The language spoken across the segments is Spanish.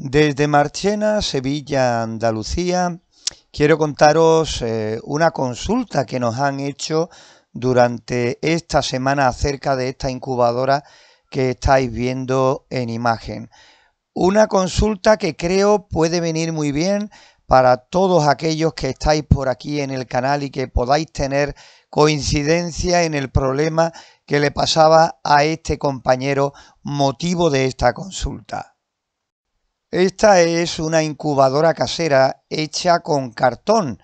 Desde Marchena, Sevilla, Andalucía, quiero contaros eh, una consulta que nos han hecho durante esta semana acerca de esta incubadora que estáis viendo en imagen. Una consulta que creo puede venir muy bien para todos aquellos que estáis por aquí en el canal y que podáis tener coincidencia en el problema que le pasaba a este compañero motivo de esta consulta. Esta es una incubadora casera hecha con cartón.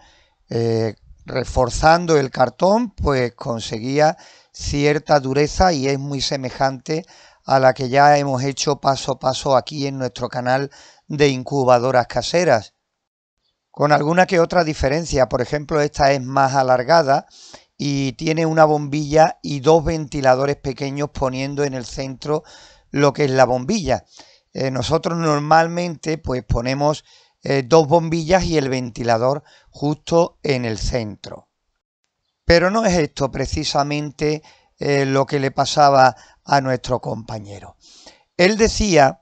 Eh, reforzando el cartón pues conseguía cierta dureza y es muy semejante a la que ya hemos hecho paso a paso aquí en nuestro canal de incubadoras caseras. Con alguna que otra diferencia, por ejemplo esta es más alargada y tiene una bombilla y dos ventiladores pequeños poniendo en el centro lo que es la bombilla. Eh, nosotros normalmente pues ponemos eh, dos bombillas y el ventilador justo en el centro. Pero no es esto precisamente eh, lo que le pasaba a nuestro compañero. Él decía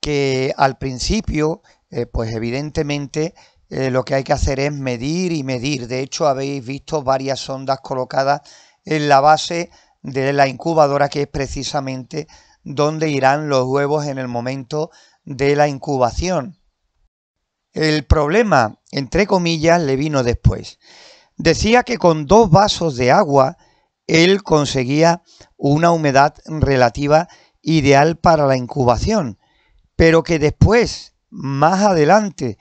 que al principio, pues evidentemente lo que hay que hacer es medir y medir. De hecho, habéis visto varias sondas colocadas en la base de la incubadora que es precisamente dónde irán los huevos en el momento de la incubación. El problema, entre comillas, le vino después. Decía que con dos vasos de agua él conseguía una humedad relativa ideal para la incubación, pero que después, más adelante,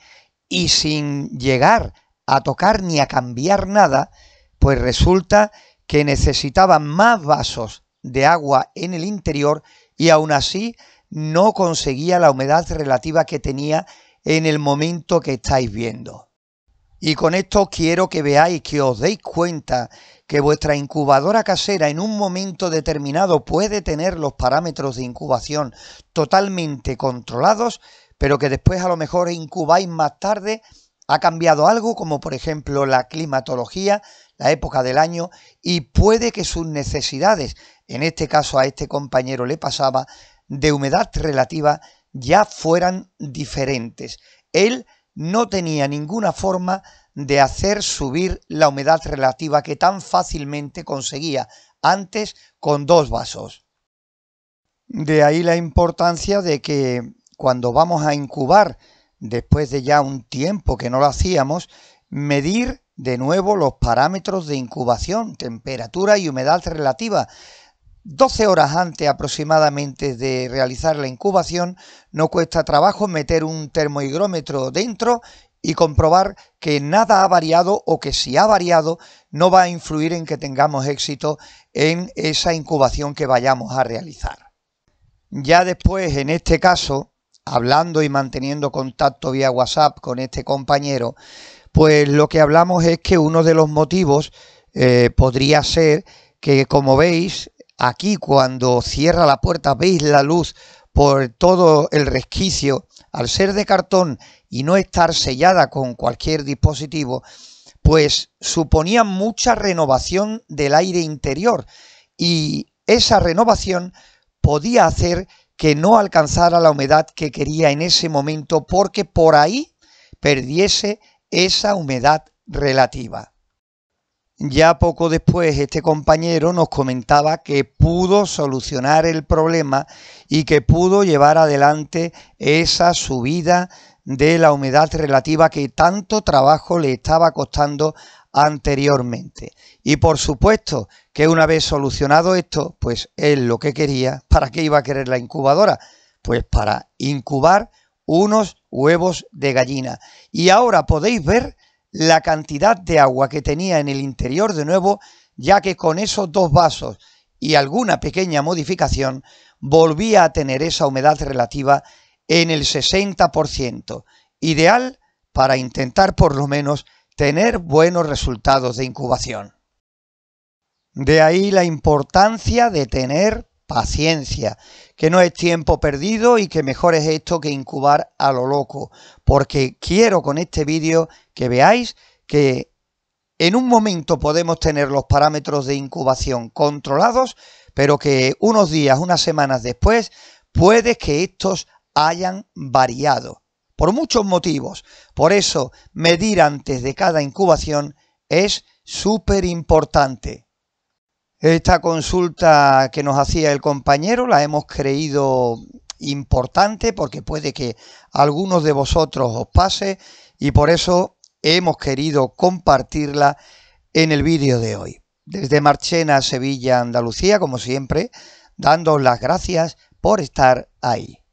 y sin llegar a tocar ni a cambiar nada, pues resulta que necesitaba más vasos de agua en el interior y aún así no conseguía la humedad relativa que tenía en el momento que estáis viendo. Y con esto quiero que veáis, que os deis cuenta que vuestra incubadora casera en un momento determinado puede tener los parámetros de incubación totalmente controlados, pero que después a lo mejor incubáis más tarde ha cambiado algo, como por ejemplo la climatología, la época del año, y puede que sus necesidades, en este caso a este compañero le pasaba, de humedad relativa, ya fueran diferentes. Él no tenía ninguna forma de hacer subir la humedad relativa que tan fácilmente conseguía antes con dos vasos. De ahí la importancia de que cuando vamos a incubar después de ya un tiempo que no lo hacíamos, medir de nuevo los parámetros de incubación, temperatura y humedad relativa. 12 horas antes aproximadamente de realizar la incubación, no cuesta trabajo meter un termohigrómetro dentro y comprobar que nada ha variado o que si ha variado no va a influir en que tengamos éxito en esa incubación que vayamos a realizar. Ya después, en este caso, hablando y manteniendo contacto vía WhatsApp con este compañero, pues lo que hablamos es que uno de los motivos eh, podría ser que, como veis, aquí cuando cierra la puerta veis la luz por todo el resquicio, al ser de cartón y no estar sellada con cualquier dispositivo, pues suponía mucha renovación del aire interior y esa renovación podía hacer que no alcanzara la humedad que quería en ese momento porque por ahí perdiese esa humedad relativa. Ya poco después este compañero nos comentaba que pudo solucionar el problema y que pudo llevar adelante esa subida de la humedad relativa que tanto trabajo le estaba costando anteriormente. Y por supuesto que una vez solucionado esto, pues él lo que quería, ¿para qué iba a querer la incubadora? Pues para incubar unos huevos de gallina. Y ahora podéis ver la cantidad de agua que tenía en el interior de nuevo, ya que con esos dos vasos y alguna pequeña modificación volvía a tener esa humedad relativa en el 60%, ideal para intentar por lo menos tener buenos resultados de incubación. De ahí la importancia de tener paciencia, que no es tiempo perdido y que mejor es esto que incubar a lo loco, porque quiero con este vídeo que veáis que en un momento podemos tener los parámetros de incubación controlados, pero que unos días, unas semanas después, puede que estos hayan variado, por muchos motivos. Por eso, medir antes de cada incubación es súper importante. Esta consulta que nos hacía el compañero la hemos creído importante porque puede que algunos de vosotros os pase y por eso hemos querido compartirla en el vídeo de hoy. Desde Marchena, Sevilla, Andalucía, como siempre, dando las gracias por estar ahí.